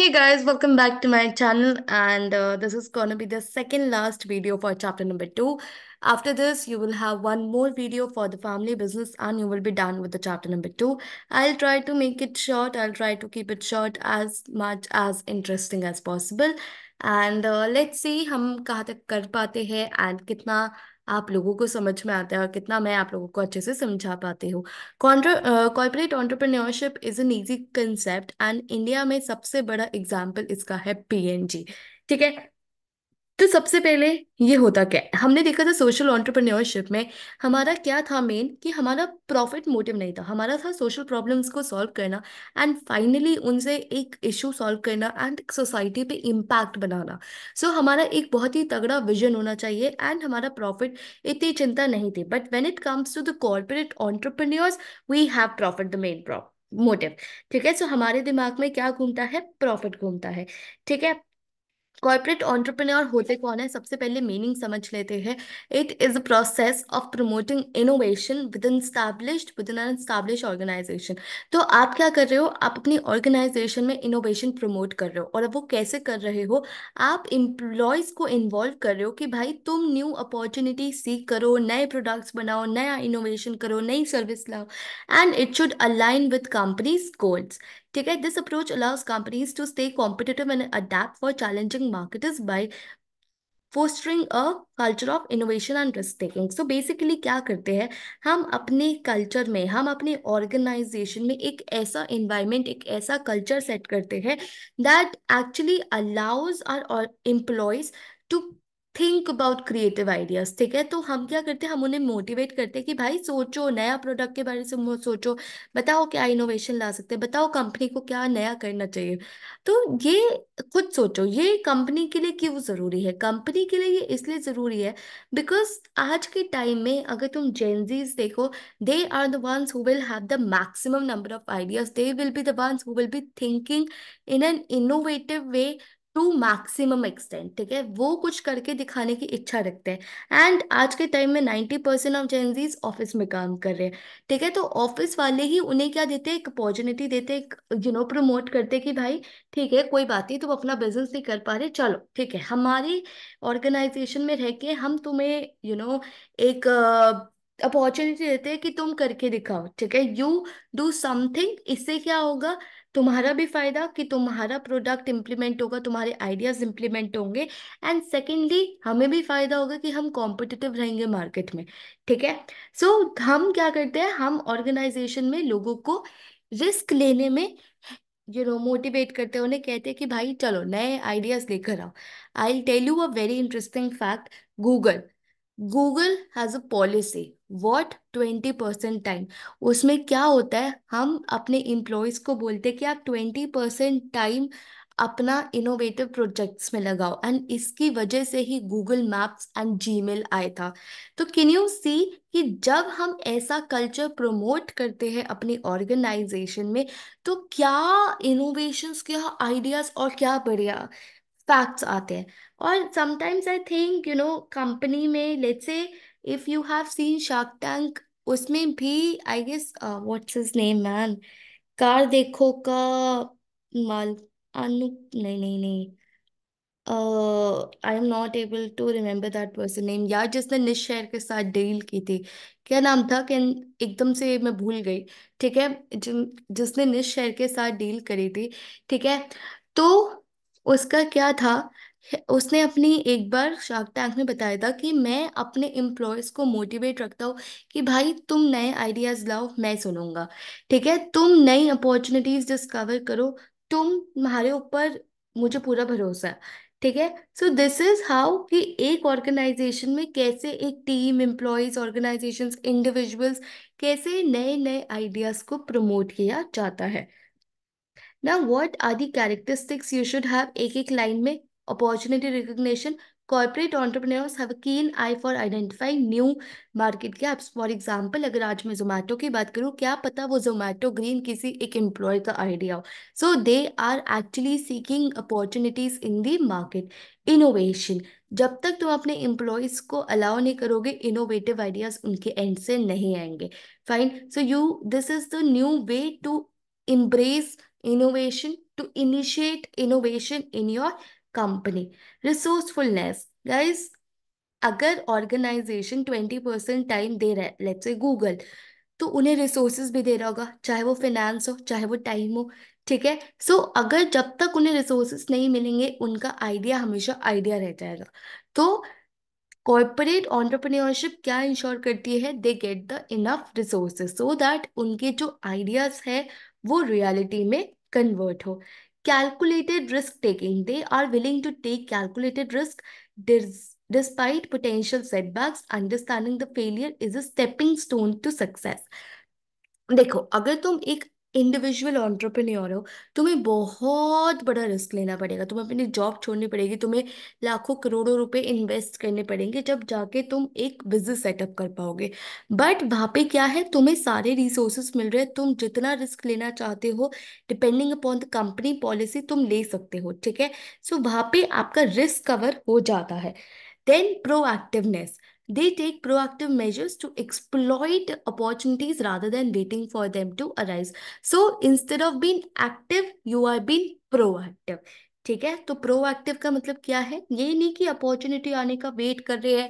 Hey guys, welcome back to my channel and uh, this is going to be the second last video for chapter number 2. After this, you will have one more video for the family business and you will be done with the chapter number 2. I'll try to make it short. I'll try to keep it short as much as interesting as possible. And uh, let's see how कहाँ तक कर and कितना आप लोगों को समझ में आता है और कितना मैं आप लोगों को अच्छे से समझा पाती हूँ corporate entrepreneurship is an easy concept and India में सबसे बड़ा एग्जाम्पल इसका है पी ठीक है तो सबसे पहले ये होता क्या हमने देखा था सोशल एंटरप्रेन्योरशिप में हमारा क्या था मेन कि हमारा प्रॉफिट मोटिव नहीं था हमारा था सोशल प्रॉब्लम्स को सॉल्व करना एंड फाइनली उनसे एक इशू सॉल्व करना एंड सोसाइटी पे इम्पैक्ट बनाना सो so, हमारा एक बहुत ही तगड़ा विजन होना चाहिए एंड हमारा प्रॉफिट इतनी चिंता नहीं थी but when it comes to the corporate entrepreneurs we have profit the main profit motive ठीक है सो हमारे दिमाग में क्या घूमता है प्रॉफिट घूमता है ठीक है कॉर्पोरेट ऑन्टरप्रनोर होते कौन है सबसे पहले मीनिंग समझ लेते हैं it is a process of promoting innovation within establish within an establish organisation तो आप क्या कर रहे हो आप अपनी ऑर्गेनाइजेशन में इनोवेशन प्रमोट कर रहे हो और अब वो कैसे कर रहे हो आप इम्प्लॉयज को इन्वॉल्व कर रहे हो कि भाई तुम न्यू अपॉर्चुनिटी सीख करो नए प्रोडक्ट्स बनाओ नया इनोवेशन करो नई सर्विस लाओ and it should align with companies goals ठीक है this approach allows companies to stay competitive and adapt for challenging marketers by fostering a culture of innovation and risk taking so basically क्या करते हैं हम अपने culture में हम अपने ऑर्गेनाइजेशन में एक ऐसा इन्वायरमेंट एक ऐसा कल्चर सेट करते हैं that actually allows our employees to think about creative ideas ठीक है तो हम क्या करते हैं हम उन्हें मोटिवेट करते हैं कि भाई सोचो नया प्रोडक्ट के बारे में सोचो बताओ क्या इनोवेशन ला सकते हैं बताओ कंपनी को क्या नया करना चाहिए तो ये खुद सोचो ये कंपनी के लिए क्यों ज़रूरी है कंपनी के लिए ये इसलिए ज़रूरी है बिकॉज आज के टाइम में अगर तुम जेंजीज देखो they are the ones who will have the maximum number of ideas they will be the ones who will be thinking in an innovative way to maximum extent ठीक है वो कुछ करके दिखाने की इच्छा रखते हैं एंड आज के टाइम में ninety percent of Gen Zs office में काम कर रहे हैं ठीक है तो ऑफिस वाले ही उन्हें क्या देते हैं एक अपॉर्चुनिटी देते हैं यू नो प्रमोट करते कि भाई ठीक है कोई बात नहीं तुम अपना बिजनेस नहीं कर पा रहे चलो ठीक है हमारी ऑर्गेनाइजेशन में रह के हम तुम्हें यू you नो know, एक uh, अपॉर्चुनिटी देते हैं कि तुम करके दिखाओ ठीक है यू डू समथिंग इससे क्या होगा तुम्हारा भी फायदा कि तुम्हारा प्रोडक्ट इम्प्लीमेंट होगा तुम्हारे आइडियाज इम्प्लीमेंट होंगे एंड सेकेंडली हमें भी फायदा होगा कि हम कॉम्पिटिटिव रहेंगे मार्केट में ठीक है सो so, हम क्या करते हैं हम ऑर्गेनाइजेशन में लोगों को रिस्क लेने में यू नो मोटिवेट करते हैं उन्हें कहते हैं कि भाई चलो नए आइडियाज लेकर आओ I tell you a very interesting fact Google Google has a policy what twenty percent time उसमें क्या होता है हम अपने इम्प्लॉयज को बोलते हैं कि आप ट्वेंटी परसेंट टाइम अपना इनोवेटिव प्रोजेक्ट्स में लगाओ एंड इसकी वजह से ही Google Maps and Gmail आया था तो कैन यू सी कि जब हम ऐसा कल्चर प्रमोट करते हैं अपनी ऑर्गेनाइजेशन में तो क्या इनोवेशंस क्या आइडियाज और क्या बढ़िया फैक्ट्स आते हैं और sometimes I think you know company में let's say if you have seen Shark Tank उसमें भी I guess what's his name मैन कार देखो का माल अनु नहीं नहीं नहीं I am not able to remember that person name यार जिसने निश के साथ डील की थी क्या नाम था कि एकदम से मैं भूल गई ठीक है जिन जिसने निश के साथ डील करी थी ठीक है तो उसका क्या था उसने अपनी एक बार शार्क टैंक में बताया था कि मैं अपने एम्प्लॉयज़ को मोटिवेट रखता हूँ कि भाई तुम नए आइडियाज़ लाओ मैं सुनूंगा ठीक है तुम नई अपॉर्चुनिटीज़ डिस्कवर करो तुम तुम्हारे ऊपर मुझे पूरा भरोसा है ठीक है सो दिस इज हाउ कि एक ऑर्गेनाइजेशन में कैसे एक टीम एम्प्लॉयज ऑर्गेनाइजेशन इंडिविजुअल्स कैसे नए नए आइडियाज़ को प्रमोट किया जाता है ना what are the characteristics you should have एक एक लाइन में opportunity recognition corporate entrepreneurs have a keen eye for identifying new market gaps for example agar aaj main zomato ki baat karu kya pata wo zomato green kisi ek employee ka idea ho so they are actually seeking opportunities in the market innovation जब तक तुम अपने employees को allow नहीं करोगे innovative ideas उनके and से नहीं आएंगे fine so you this is the new way to embrace innovation to initiate innovation in your company resourcefulness Guys, अगर ऑर्गेनाइजेशन ट्वेंटी परसेंट टाइम दे रहा है लेट्स से गूगल तो उन्हें रिसोर्सेज भी दे रहा होगा चाहे वो फिनेंस हो चाहे वो टाइम हो ठीक है सो so, अगर जब तक उन्हें रिसोर्सेज नहीं मिलेंगे उनका आइडिया हमेशा आइडिया रह जाएगा तो कॉरपोरेट ऑन्टरप्रन्योरशिप क्या इंश्योर करती है they get the enough resources so that उनके जो आइडियाज है वो रियलिटी में कन्वर्ट हो calculated risk taking. They are willing to take calculated risk dis despite potential setbacks. Understanding the failure is a stepping stone to success. देखो अगर तुम एक इंडिविजुअल ऑन्टरप्रेन्योर हो तुम्हें बहुत बड़ा रिस्क लेना पड़ेगा तुम्हें अपनी जॉब छोड़नी पड़ेगी तुम्हें लाखों करोड़ों रुपए इन्वेस्ट करने पड़ेंगे जब जाके तुम एक बिजनेस सेटअप कर पाओगे बट वहाँ पे क्या है तुम्हें सारे रिसोर्सेस मिल रहे हैं तुम जितना रिस्क लेना चाहते हो depending upon the company policy तुम ले सकते हो ठीक है सो so, वहाँ पे आपका रिस्क कवर हो जाता है then proactiveness they take proactive measures to exploit opportunities rather than waiting for them to arise so instead of being active you are being proactive ठीक है तो प्रोएक्टिव का मतलब क्या है ये नहीं कि अपॉर्चुनिटी आने का वेट कर रहे हैं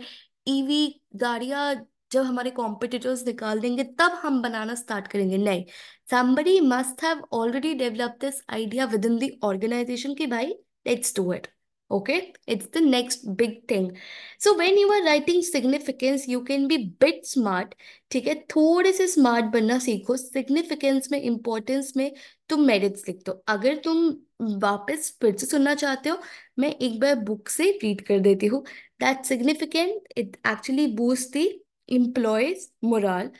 ईवी e गाड़ियां जब हमारे कॉम्पिटिटर्स निकाल देंगे तब हम बनाना स्टार्ट करेंगे नहीं somebody must have already develop this idea within the organisation की भाई let's do it Okay, it's the next big thing. So when you are writing significance, you can be bit smart. ठीक है थोड़े से smart बनना सीखो significance में importance में तुम मेरिट्स लिख दो अगर तुम वापस फिर से सुनना चाहते हो मैं एक बार बुक से रीड कर देती हूँ that significant it actually boost the employees morale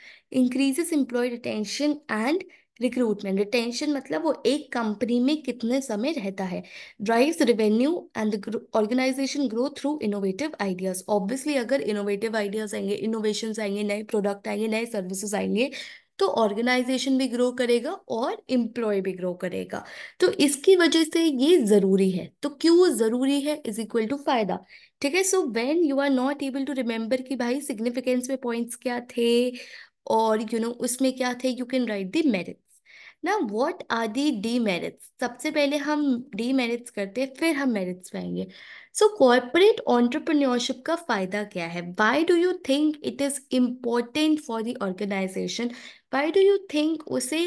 increases employee retention and recruitment retention मतलब वो एक कंपनी में कितने समय रहता है drives revenue and organisation grow through innovative ideas obviously अगर इनोवेटिव आइडियाज आएंगे इनोवेशन आएंगे नए प्रोडक्ट आएंगे नए सर्विसेज आएंगे तो ऑर्गेनाइजेशन भी ग्रो करेगा और इम्प्लॉय भी ग्रो करेगा तो इसकी वजह से ये ज़रूरी है तो क्यों ज़रूरी है इज इक्वल टू फायदा ठीक है so when you are not able to remember कि भाई सिग्निफिकेंस में पॉइंट्स क्या थे और यू you नो know, उसमें क्या थे you can write the merit ना what are the demerits सबसे पहले हम डी मेरिट्स करते हैं फिर हम मेरिट्स पाएंगे सो कॉरपोरेट ऑन्टरप्रन्योरशिप का फ़ायदा क्या है why do you think it is important for the organisation why do you think उसे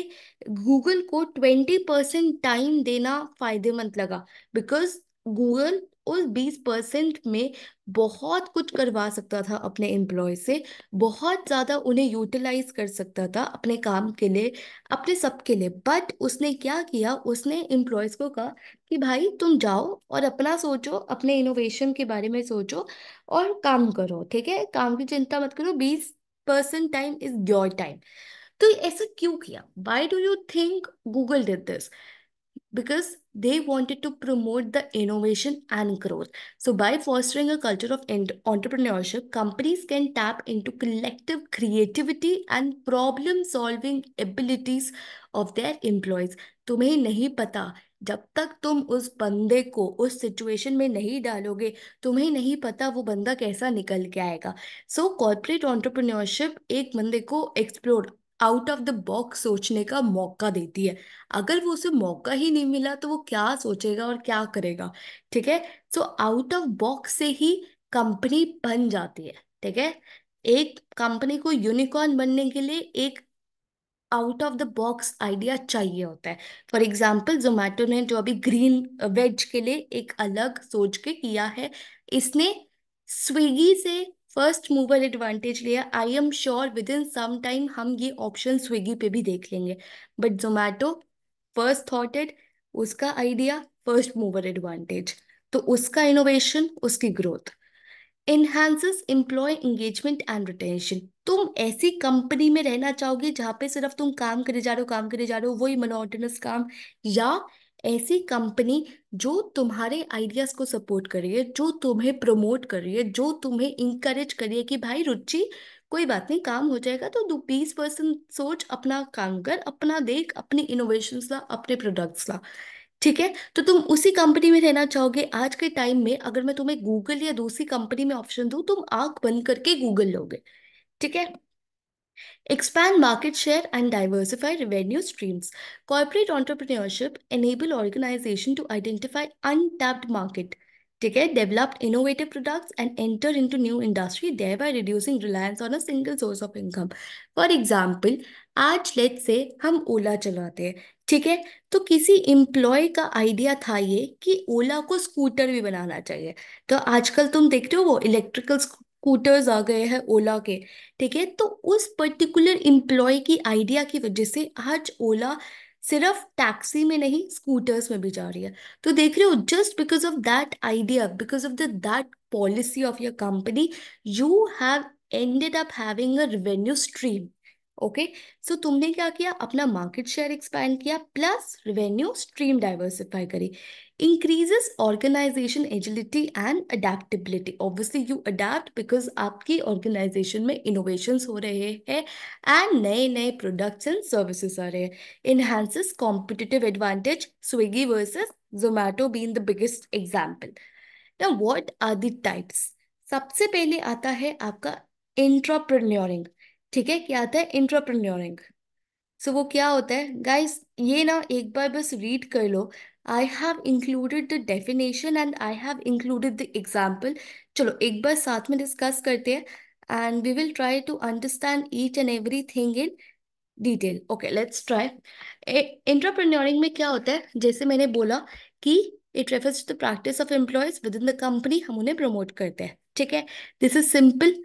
गूगल को ट्वेंटी परसेंट टाइम देना फ़ायदेमंद लगा बिकॉज गूगल उस बीस परसेंट में बहुत कुछ करवा सकता था अपने एम्प्लॉय से बहुत ज़्यादा उन्हें यूटिलाइज कर सकता था अपने काम के लिए अपने सब के लिए बट उसने क्या किया उसने एम्प्लॉयज़ को कहा कि भाई तुम जाओ और अपना सोचो अपने इनोवेशन के बारे में सोचो और काम करो ठीक है काम की चिंता मत करो बीस percent time is your time तो ऐसा क्यों किया why do you think Google did this because they wanted to promote the innovation and growth. So, by fostering a culture of entrepreneurship, companies can tap into collective creativity and problem solving abilities of their employees. तुम्हें नहीं पता जब तक तुम उस बंदे को उस सिचुएशन में नहीं डालोगे तुम्हें नहीं पता वो बंदा कैसा निकल के आएगा सो कॉरपोरेट ऑन्टरप्रनोरशिप एक बंदे को explore out of the box सोचने का मौका देती है अगर वो उसे मौका ही नहीं मिला तो वो क्या सोचेगा और क्या करेगा ठीक है सो आउट ऑफ बॉक्स से ही कंपनी बन जाती है ठीक है एक कंपनी को यूनिकॉर्न बनने के लिए एक out of the box idea चाहिए होता है फॉर एग्जाम्पल जोमेटो ने जो अभी ग्रीन वेज के लिए एक अलग सोच के किया है इसने स्विगी से फर्स्ट मूवर एडवांटेज लिया I am sure within some time हम ये ऑप्शन स्विगी पे भी देख लेंगे बट जोमैटो फर्स्ट थॉटेड उसका आइडिया फर्स्ट मूवर एडवांटेज तो उसका इनोवेशन उसकी growth enhances employee engagement and retention तुम ऐसी कंपनी में रहना चाहोगे जहां पे सिर्फ तुम काम करे जा रहे हो काम करे जा रहे हो वही मनोटनस काम या ऐसी कंपनी जो तुम्हारे आइडियाज को सपोर्ट कर रही है जो तुम्हें प्रमोट कर रही है जो तुम्हें इंकरेज कर रही है कि भाई रुचि कोई बात नहीं काम हो जाएगा तो दो बीस परसेंट सोच अपना काम कर अपना देख अपने इनोवेशन ला अपने प्रोडक्ट्स ला ठीक है तो तुम उसी कंपनी में रहना चाहोगे आज के टाइम में अगर मैं तुम्हें गूगल या दूसरी कंपनी में ऑप्शन दू तुम आग बंद करके गूगल लोगे ठीक है Expand market share and diversify revenue streams. Corporate entrepreneurship enable organization to identify untapped market, ठीक है develop innovative products and enter into new industry, thereby reducing reliance on a single source of income. For example, आज late से हम ओला चलाते हैं ठीक है तो किसी एम्प्लॉय का आइडिया था ये कि ओला को स्कूटर भी बनाना चाहिए तो आजकल तुम देखते हो वो इलेक्ट्रिकल स्कूटर्स आ गए हैं ओला के ठीक है तो उस पर्टिकुलर इम्प्लॉय की आइडिया की वजह से आज ओला सिर्फ टैक्सी में नहीं स्कूटर्स में भी जा रही है तो देख रहे हो just because of that idea because of the that policy of your company you have ended up having a revenue stream okay so तुमने क्या किया अपना मार्केट शेयर एक्सपैंड किया प्लस रेवेन्यू स्ट्रीम डाइवर्सिफाई करी increases organisation agility and adaptability obviously you adapt because आपकी organisation में इनोवेशंस हो रहे हैं एंड नए नए प्रोडक्ट्स एंड सर्विसेज आ रहे हैं enhances competitive advantage Swiggy versus Zomato been the biggest example what are the types सबसे पहले आता है आपका इंट्राप्रन्योरिंग ठीक है क्या आता है इंटरप्रन्योरिंग सो वो क्या होता है गाइस ये ना एक बार बस रीड कर लो I have included the definition and I have included the example चलो एक बार साथ में डिस्कस करते हैं and we will try to understand each and everything in detail okay let's try intrapreneuring में क्या होता है जैसे मैंने बोला कि it refers to the practice of employees within the company हम उन्हें प्रमोट करते हैं ठीक है this is simple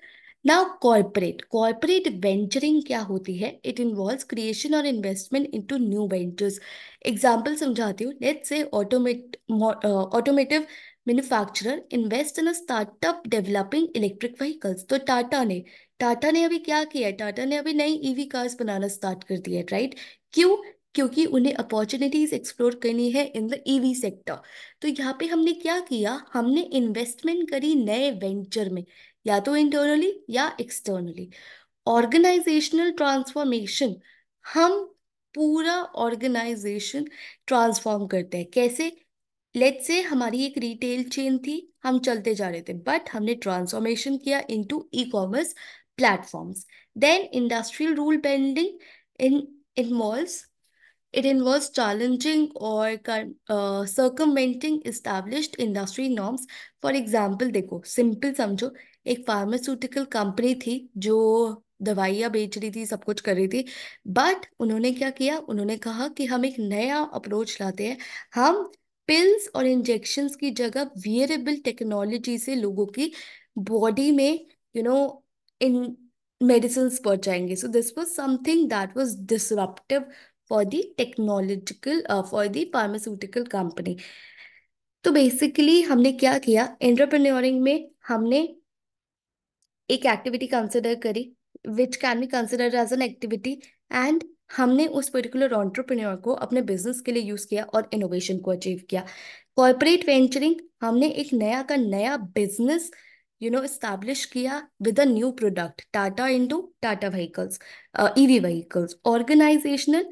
now corporate corporate venturing क्या होती है इट इन्वॉल्व क्रिएशन और investment to new ventures example समझाती हूँ let's say automotive manufacturer invest in a startup developing electric vehicles तो टाटा ने टाटा ने अभी क्या किया टाटा ने अभी नई ईवी e कार्स बनाना स्टार्ट कर दिया राइट क्यों क्योंकि उन्हें अपॉर्चुनिटीज एक्सप्लोर करनी है इन द ईवी सेक्टर तो यहाँ पे हमने क्या किया हमने इन्वेस्टमेंट करी नए वेंचर में या तो इंटरनली या एक्सटर्नली ऑर्गेनाइजेशनल ट्रांसफॉर्मेशन हम पूरा ऑर्गेनाइजेशन ट्रांसफॉर्म करते हैं कैसे लेट्स से हमारी एक रिटेल चेन थी हम चलते जा रहे थे बट हमने ट्रांसफॉर्मेशन किया into e commerce platforms then industrial rule bending in involve it involve challenging और circumventing established industry norms for example देखो सिंपल समझो एक फार्मास्यूटिकल कंपनी थी जो दवाइयाँ बेच रही थी सब कुछ कर रही थी बट उन्होंने क्या किया उन्होंने कहा कि हम एक नया अप्रोच लाते हैं हम पिल्स और इंजेक्शंस की जगह वियरेबल टेक्नोलॉजी से लोगों की बॉडी में यू नो इन मेडिसिन पहुंचाएंगे so this was something that was disruptive for the technological for the pharmaceutical company तो बेसिकली हमने क्या किया एंटरप्रेन्योरिंग में हमने एक एक्टिविटी कंसिडर करी which can be consider as an activity and हमने उस पर्टिकुलर ऑन्टरप्रेन्योर को अपने बिजनेस के लिए यूज़ किया और इनोवेशन को अचीव किया कॉर्पोरेट वेंचरिंग हमने एक नया का नया बिजनेस यू नो इस्टेब्लिश किया with a new product Tata into Tata vehicles EV vehicles organizational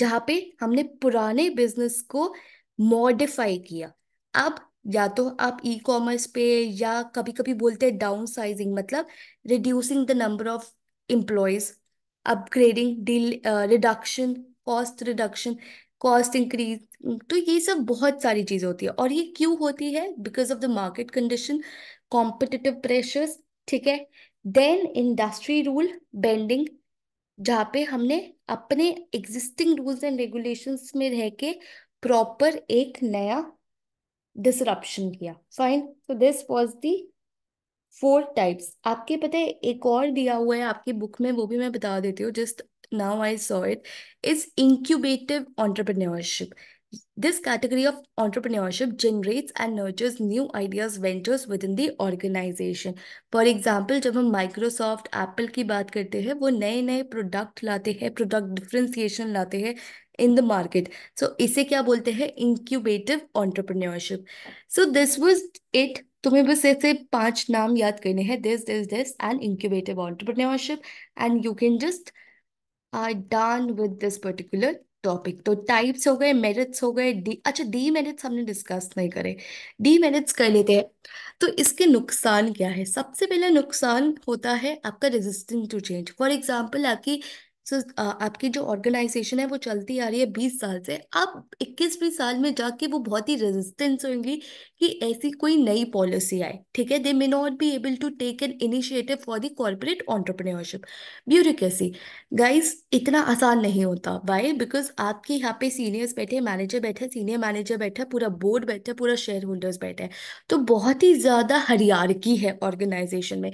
जहाँ पे हमने पुराने बिजनेस को मॉडिफाई किया अब या तो आप ई कॉमर्स पे या कभी कभी बोलते हैं डाउन साइजिंग मतलब reducing the number of employees upgrading deal reduction cost reduction cost increase तो ये सब बहुत सारी चीज़ें होती है और ये क्यों होती है because of the market condition competitive pressures ठीक है देन इंडस्ट्री रूल बेंडिंग जहाँ पे हमने अपने एग्जिस्टिंग रूल्स एंड रेगुलेशंस में रह के प्रॉपर एक नया डिसरप्शन किया फाइन तो this was the four types आपके पता है एक और दिया हुआ है आपकी बुक में वो भी मैं बता देती हूँ just now I saw it is incubative this category of of generates and nurtures new ideas ventures within the organization for example जब हम माइक्रोसॉफ्ट एप्पल की बात करते हैं वो नए नए प्रोडक्ट लाते हैं प्रोडक्ट डिफ्रेंसिएशन लाते हैं इन द मार्केट सो इसे क्या बोलते हैं incubative entrepreneurship so this was it तुम्हें बस ऐसे पांच नाम याद करने हैं this this this and incubative entrepreneurship and you can just I done with this particular topic तो टाइप्स हो गए मेरिट्स हो गए डी अच्छा डी मेरिट्स हमने डिस्कस नहीं करे डी मेरिट्स कर लेते हैं तो इसके नुकसान क्या है सबसे पहला नुकसान होता है आपका resistance to change for example आपकी सो so, uh, आपकी जो ऑर्गेनाइजेशन है वो चलती आ रही है बीस साल से आप इक्कीस बीस साल में जाके वो बहुत ही रेजिस्टेंस होंगी कि ऐसी कोई नई पॉलिसी आए ठीक है they may not be able to take an initiative for the corporate entrepreneurship bureaucracy guys इतना आसान नहीं होता वाई बिकॉज आपके यहाँ पे सीनियर्स बैठे मैनेजर बैठे सीनियर मैनेजर बैठा पूरा बोर्ड बैठा पूरा शेयर होल्डर्स बैठे तो बहुत ही ज़्यादा हरियारकी है ऑर्गेनाइजेशन में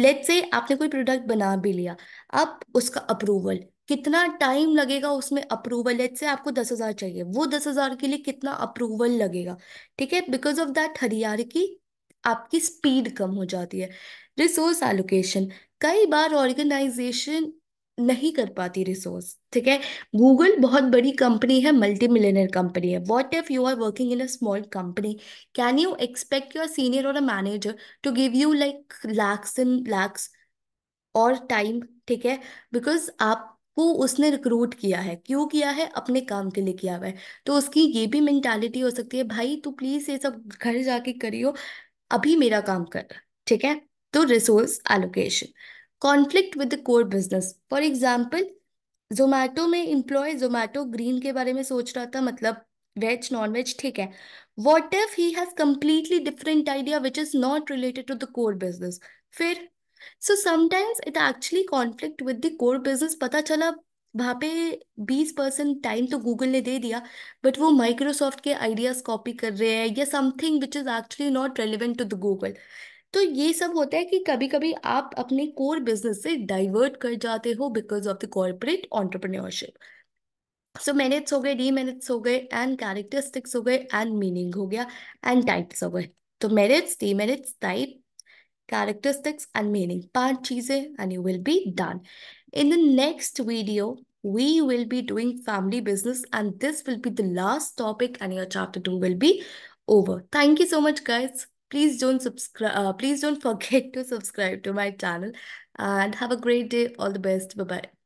लेट से आपने कोई प्रोडक्ट बना भी लिया अब उसका अप्रूवल कितना टाइम लगेगा उसमें अप्रूवल लेट से आपको दस हज़ार चाहिए वो दस हज़ार के लिए कितना अप्रूवल लगेगा ठीक है बिकॉज ऑफ दैट हरियाणा की आपकी स्पीड कम हो जाती है रिसोर्स एलोकेशन कई बार ऑर्गेनाइजेशन नहीं कर पाती रिसोर्स ठीक है गूगल बहुत बड़ी कंपनी है मल्टी मिलियनर कंपनी है what if you are working in a small company can you expect your senior और a manager to give you like lakhs in lakhs और टाइम ठीक है बिकॉज आप उसने रिक्रूट किया है क्यों किया है अपने काम के लिए किया हुआ है तो उसकी ये भी मेंटालिटी हो सकती है भाई तू प्लीज़ ये सब घर जाके करियो अभी मेरा काम कर ठीक है तो resource allocation conflict with the core business for example Zomato में इम्प्लॉय जोमैटो ग्रीन के बारे में सोच रहा था मतलब वेज नॉन वेज ठीक है what if he has completely different idea which is not related to the core business फिर so sometimes it actually conflict with the core business पता चला वहाँ पे बीस परसेंट टाइम तो गूगल ने दे दिया बट वो माइक्रोसॉफ्ट के आइडियाज कॉपी कर रहे हैं या something which is actually not relevant to the Google तो ये सब होता है कि कभी कभी आप अपने कोर बिजनेस से डाइवर्ट कर जाते हो because of the corporate entrepreneurship so मैनेट्स हो गए डी मैनेट्स हो गए एंड कैरेक्टरिस्टिक्स हो गए एंड मीनिंग हो गया एंड टाइप्स हो गए तो merits demerits type characteristics and meaning पांच चीजें and you will be done in the next video we will be doing family business and this will be the last topic and your chapter 2 will be over thank you so much guys please don't subscribe uh, please don't forget to subscribe to my channel and have a great day all the best bye bye